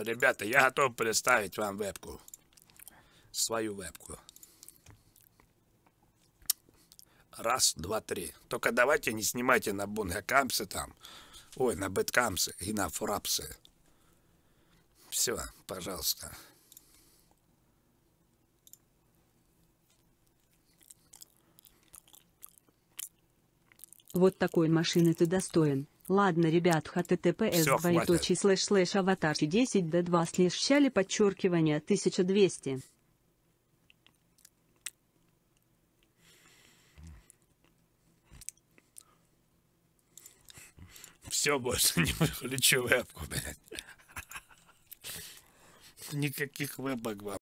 Ребята, я готов представить вам вебку. Свою вебку. Раз, два, три. Только давайте не снимайте на бунгакамсы там. Ой, на бэткамсы и на фурапсы. Все, пожалуйста. Вот такой машины ты достоин. Ладно, ребят, https двоеточие слэш слэш аватар 10 до 2 слэш щали подчеркивание 1200. Все, больше не включу вебку, блядь. Никаких вебок вам.